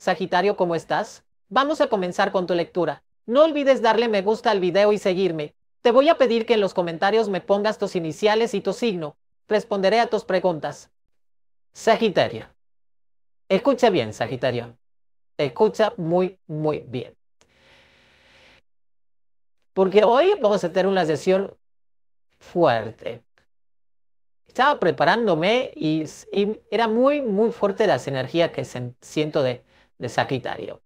Sagitario, ¿cómo estás? Vamos a comenzar con tu lectura. No olvides darle me gusta al video y seguirme. Te voy a pedir que en los comentarios me pongas tus iniciales y tu signo. Responderé a tus preguntas. Sagitario. Escucha bien, Sagitario. Escucha muy, muy bien. Porque hoy vamos a tener una sesión fuerte. Estaba preparándome y, era muy, muy fuerte las energías que siento de, de Sagitario.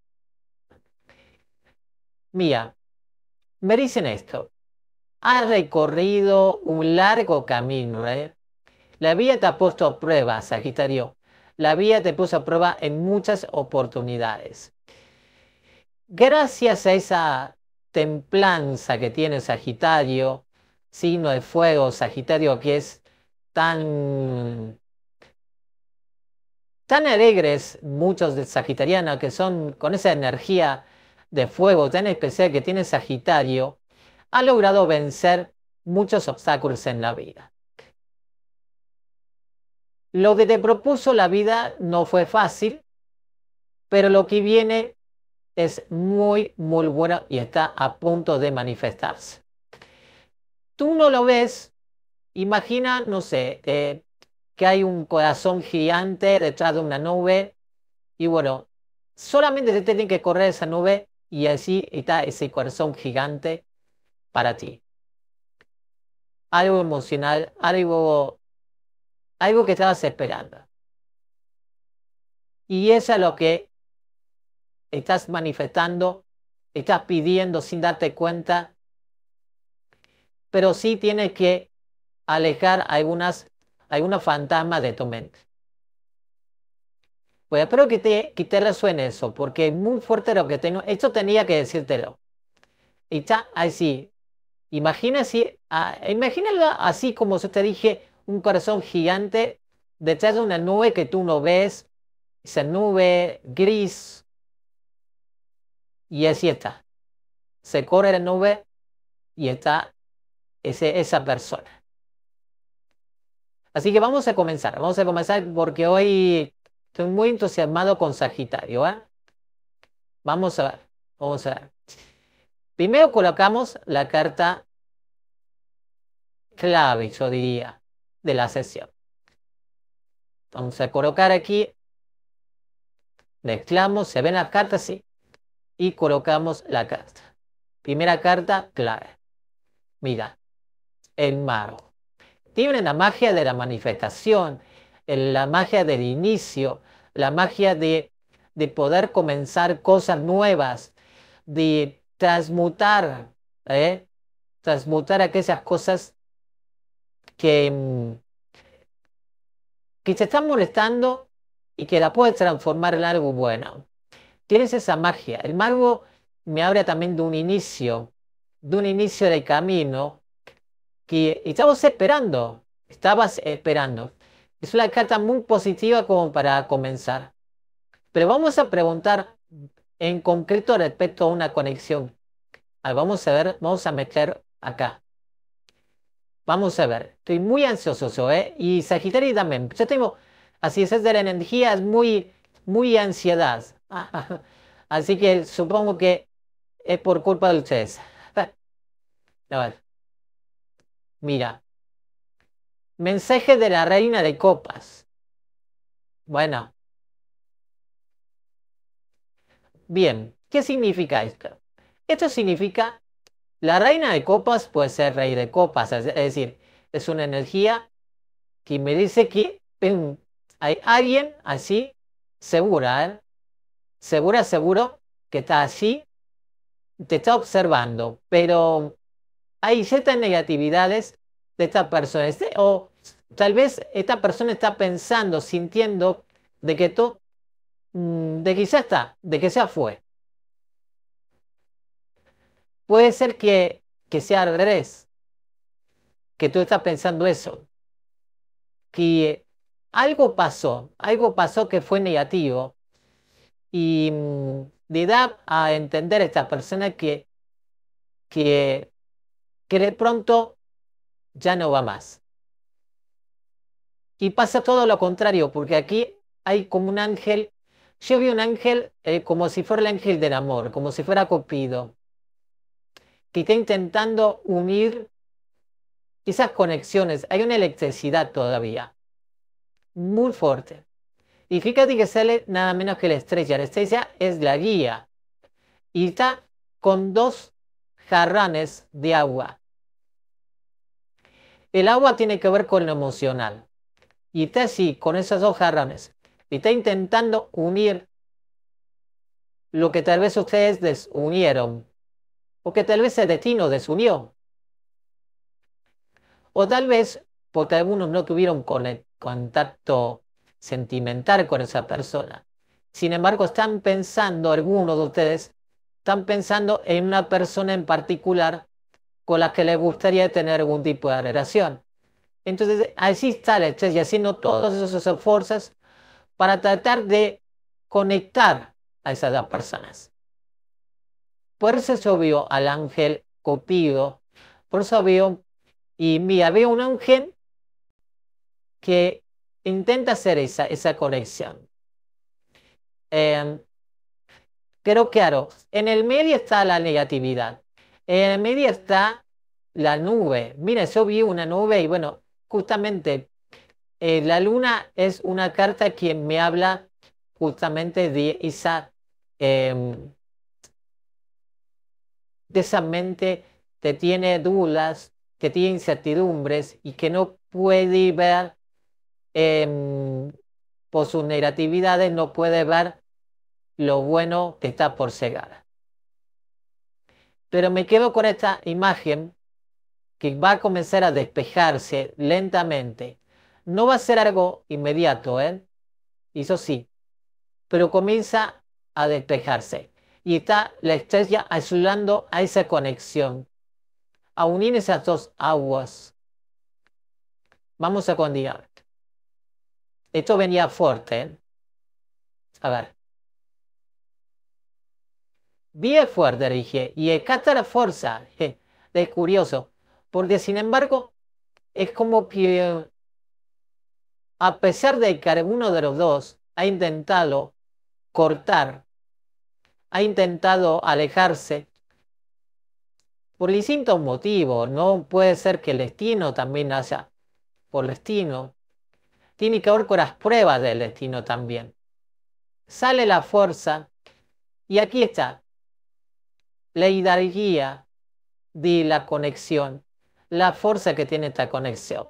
Mía, me dicen esto. Has recorrido un largo camino, ¿eh? La vida te ha puesto a prueba, Sagitario. La vida te puso a prueba en muchas oportunidades. Gracias a esa templanza que tiene Sagitario, signo de fuego, Sagitario que es tan tan alegres muchos de Sagitariana que son con esa energía de fuego tan especial que tiene Sagitario, ha logrado vencer muchos obstáculos en la vida. Lo que te propuso la vida no fue fácil, pero lo que viene es muy, muy bueno y está a punto de manifestarse. Tú no lo ves, imagina, no sé, eh, que hay un corazón gigante detrás de una nube. Y bueno, solamente te tienen que correr esa nube y así está ese corazón gigante para ti. Algo emocional, algo, algo que estabas esperando. Y eso es lo que estás manifestando, estás pidiendo sin darte cuenta. Pero sí tienes que alejar algunas hay una fantasma de tu mente. Pues espero que te, que te resuene eso, porque es muy fuerte lo que tengo. Esto tenía que decírtelo. Y está así. Imagina si, ah, imagínalo así como se te dije, un corazón gigante detrás de una nube que tú no ves, esa nube gris. Y así está. Se corre la nube y está ese, esa persona. Así que vamos a comenzar, vamos a comenzar porque hoy estoy muy entusiasmado con Sagitario. ¿ah? Vamos a ver, vamos a ver. Primero colocamos la carta clave, yo diría, de la sesión. Vamos a colocar aquí, mezclamos, se ven las cartas, sí, y colocamos la carta. Primera carta clave. Mira, el mago tienen la magia de la manifestación, la magia del inicio, la magia de, poder comenzar cosas nuevas, de transmutar, ¿eh? transmutar aquellas cosas que, mm, que te están molestando y que la puedes transformar en algo bueno. Tienes esa magia. El mago me habla también de un inicio, de un inicio del camino, que estabas esperando, estabas esperando. Es una carta muy positiva como para comenzar. Pero vamos a preguntar en concreto respecto a una conexión. Vamos a ver, vamos a meter acá. Vamos a ver, estoy muy ansioso, ¿eh? Y Sagitario también. Yo tengo, así es, de la energía es muy, muy ansiedad. Así que supongo que es por culpa de ustedes. A ver. Mira. Mensaje de la reina de copas. Bueno. Bien, ¿qué significa esto? Esto significa, la reina de copas puede ser rey de copas, es decir, es una energía que me dice que hay alguien así, segura, ¿eh? segura, seguro, que está así, te está observando, pero hay ciertas negatividades de esta persona. Este, o tal vez esta persona está pensando, sintiendo de que tú, mm, de quizá está, de que ya fue. Puede ser que, que sea al revés, que tú estás pensando eso, que algo pasó, algo pasó que fue negativo y mm, le da a entender a esta persona que, que que de pronto ya no va más. Y pasa todo lo contrario, porque aquí hay como un ángel. Yo vi un ángel eh, como si fuera el ángel del amor, como si fuera copido. que está intentando unir esas conexiones. Hay una electricidad todavía, muy fuerte. Y fíjate que sale nada menos que la estrella. La estrella es la guía. Y está con dos jarranes de agua. El agua tiene que ver con lo emocional. Y está así, con esas dos jarrones. Y está intentando unir lo que tal vez ustedes desunieron. O que tal vez el destino desunió. O tal vez porque algunos no tuvieron contacto sentimental con esa persona. Sin embargo, están pensando, algunos de ustedes, están pensando en una persona en particular con las que le gustaría tener algún tipo de relación. Entonces, así está la y haciendo todos esos esfuerzos para tratar de conectar a esas dos personas. Por eso se veo al ángel copido, por eso veo, y mira, veo un ángel que intenta hacer esa, esa conexión. pero em, claro, en el medio está la negatividad. En la medio está la nube. Mira, yo vi una nube y bueno, justamente eh, la luna es una carta que me habla justamente de esa, em, de esa mente que tiene dudas, que tiene incertidumbres y que no puede ver em, por sus negatividades, no puede ver lo bueno que está por llegar. Pero me quedo con esta imagen que va a comenzar a despejarse lentamente. No va a ser algo inmediato, ¿eh? Eso sí, pero comienza a despejarse. Y está la estrella ayudando a esa conexión, a unir esas dos aguas. Vamos a continuar. Esto venía fuerte. ¿eh? A ver. Bien fuerte, dije. Y está la fuerza. Es curioso. Porque sin embargo, es como que a pesar de que alguno de los dos ha intentado cortar, ha intentado alejarse, por distintos motivos, ¿no? Puede ser que el destino también haya, por destino, tiene que ver con las pruebas del destino también. Sale la fuerza y aquí está, la hidalguía de la conexión, la fuerza que tiene esta conexión.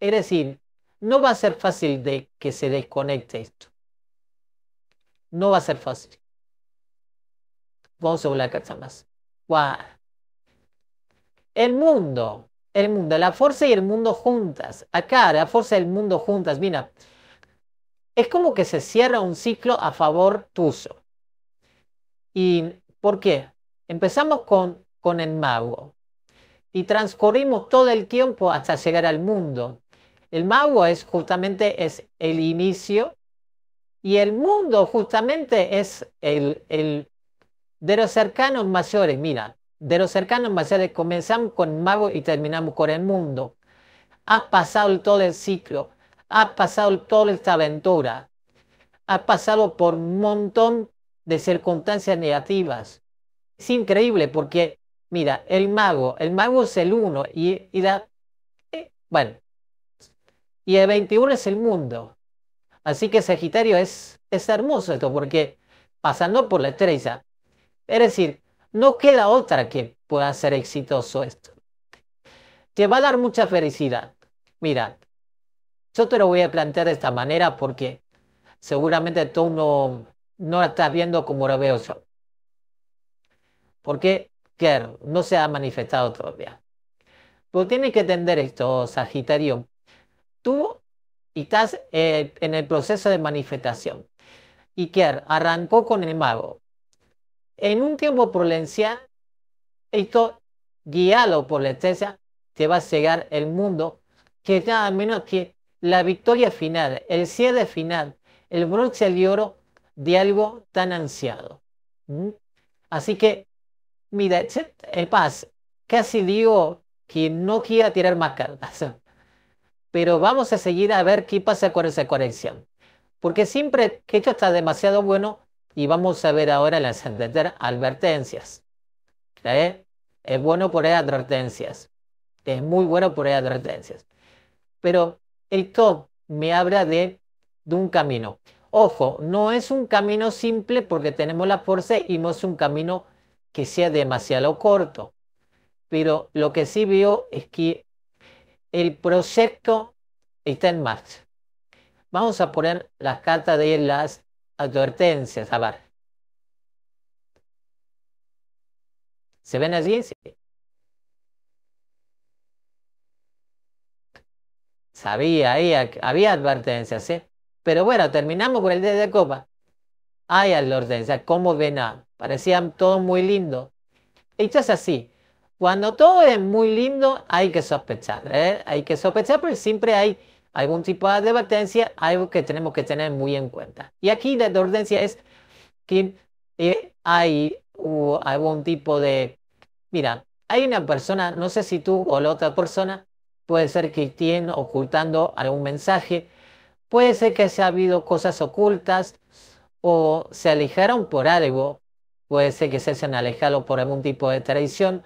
Es decir, no va a ser fácil de que se desconecte esto. No va a ser fácil. Vamos a volver a más. El mundo, el mundo, la fuerza y el mundo juntas. Acá, la fuerza y el mundo juntas. Mira, es como que se cierra un ciclo a favor tuyo. Y ¿Por qué? Empezamos con, con el mago y transcurrimos todo el tiempo hasta llegar al mundo. El mago es justamente es el inicio y el mundo justamente es el, de los cercanos mayores. Mira, de los cercanos mayores comenzamos con mago y terminamos con el mundo. Has pasado todo el ciclo, has pasado toda esta aventura, has pasado por un montón de circunstancias negativas. Es increíble porque, mira, el mago, el mago es el uno y, y eh, bueno, y el 21 es el mundo. Así que Sagitario es, es hermoso esto porque pasando por la estrella, es decir, no queda otra que pueda ser exitoso esto. Te va a dar mucha felicidad. Mira, yo te lo voy a plantear de esta manera porque seguramente todo no, no la estás viendo como lo veo yo. Porque, claro, no se ha manifestado todavía. Pero tienes que entender esto, Sagitario. Tú estás eh, en el proceso de manifestación. Y claro, arrancó con el mago. En un tiempo prudencial, esto guiado por la esencia, te va a llegar el mundo, que nada menos que la victoria final, el cierre final, el bronce de oro de algo tan ansiado. Así que, mira, es que casi digo que no quiero tirar más cartas, pero vamos a seguir a ver qué pasa con esa conexión. Porque siempre que esto está demasiado bueno y vamos a ver ahora las advertencias. ¿eh? Es bueno poner advertencias. Es muy bueno poner advertencias. Pero el top me habla de, de un camino. Ojo, no es un camino simple porque tenemos la fuerza y no es un camino que sea demasiado corto. Pero lo que sí vio es que el proyecto está en marcha. Vamos a poner las cartas de las advertencias. A ver. ¿Se ven allí? Sí. Sabía, había advertencias, ¿eh? Pero bueno, terminamos con el día de copa. Hay al sea, cómo ven? Parecían todo muy lindo. Esto es así. Cuando todo es muy lindo, hay que sospechar. ¿eh? Hay que sospechar, pero siempre hay algún tipo de advertencia, algo que tenemos que tener muy en cuenta. Y aquí la advertencia es que eh, hay algún tipo de... Mira, hay una persona, no sé si tú o la otra persona, puede ser que estén ocultando algún mensaje, Puede ser que haya habido cosas ocultas o se alejaron por algo. Puede ser que se hayan alejado por algún tipo de traición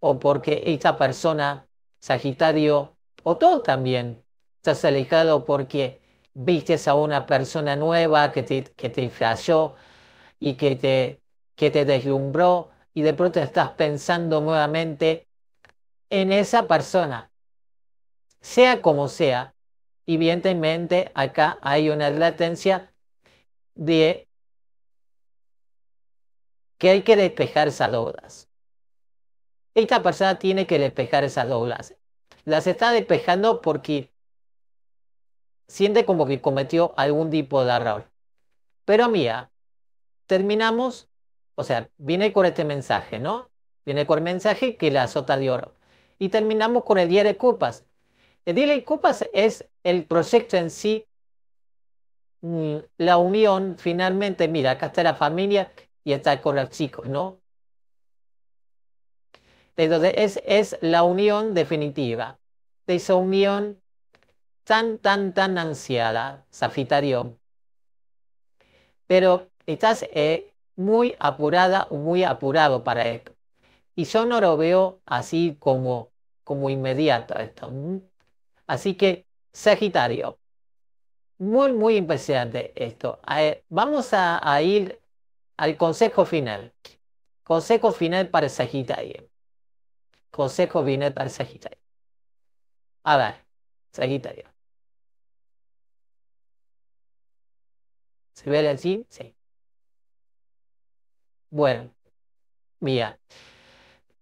o porque esta persona, Sagitario, o tú también, estás alejado porque viste a una persona nueva que te, que y que te deslumbró y de pronto estás pensando nuevamente en esa persona. Sea como sea, evidentemente acá hay una latencia de que hay que despejar esas doblas. Esta persona tiene que despejar esas doblas. Las está despejando porque siente como que cometió algún tipo de error. Pero mira, terminamos, o sea, viene con este mensaje, ¿no? Viene con el mensaje que la azota de oro. Y terminamos con el día de culpas. El eh, dile es el proyecto en sí, mm, la unión finalmente, mira, acá está la familia y está con los chicos, ¿no? Entonces es, es la unión definitiva, de esa unión tan, tan, tan ansiada, Sagitario. Pero estás eh, muy apurada, muy apurado para esto. Y yo no lo veo así como, como inmediato esto. Así que, Sagitario, muy, muy impresionante esto. Vamos a, ir al consejo final. Consejo final para Sagitario. Consejo final para Sagitario. A ver, Sagitario. ¿Se ve así? Sí. Bueno, mira.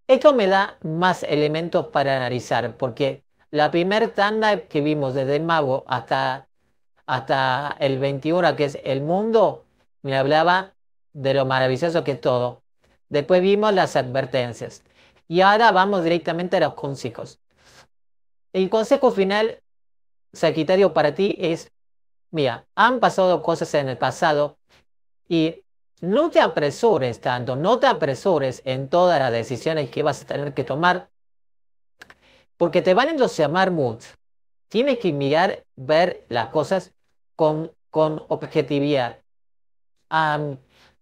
Esto me da más elementos para analizar, porque la primera tanda que vimos desde el mago hasta, hasta el 21, que es el mundo, me hablaba de lo maravilloso que es todo. Después vimos las advertencias. Y ahora vamos directamente a los consejos. El consejo final, Sagitario, para ti es, mira, han pasado cosas en el pasado y no te apresures tanto, no te apresures en todas las decisiones que vas a tener que tomar, porque te van a entusiasmar mucho. Tienes que mirar, ver las cosas con, con objetividad.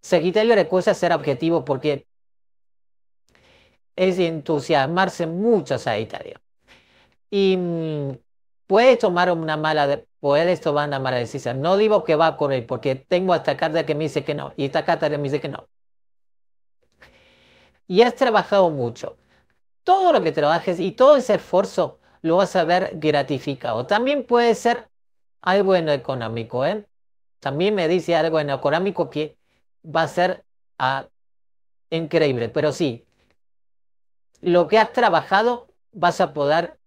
Sagitario le cuesta ser objetivo porque es entusiasmarse mucho Sagitario. Y mm, puedes tomar una mala, decisión. No digo que va a correr porque tengo esta carta que me dice que no y esta carta que me dice que no. Y has trabajado mucho todo lo que trabajes y todo ese esfuerzo lo vas a ver gratificado. También puede ser algo en económico. ¿eh? También me dice algo en económico que va a ser ah, increíble. Pero sí, lo que has trabajado vas a poder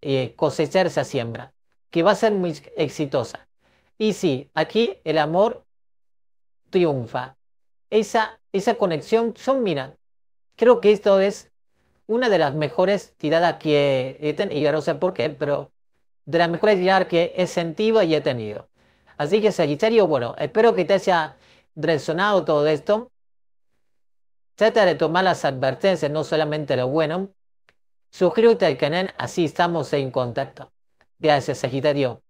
eh, cosechar esa siembra, que va a ser muy exitosa. Y sí, aquí el amor triunfa. Esa, esa conexión, son, mira, creo que esto es una de las mejores tiradas que he tenido, yo no sé por qué, pero de las mejores tiradas que he sentido y he tenido. Así que Sagitario, bueno, espero que te haya resonado todo esto. Trata de tomar las advertencias, no solamente lo bueno. Suscríbete al canal, así estamos en contacto. Gracias, Sagitario.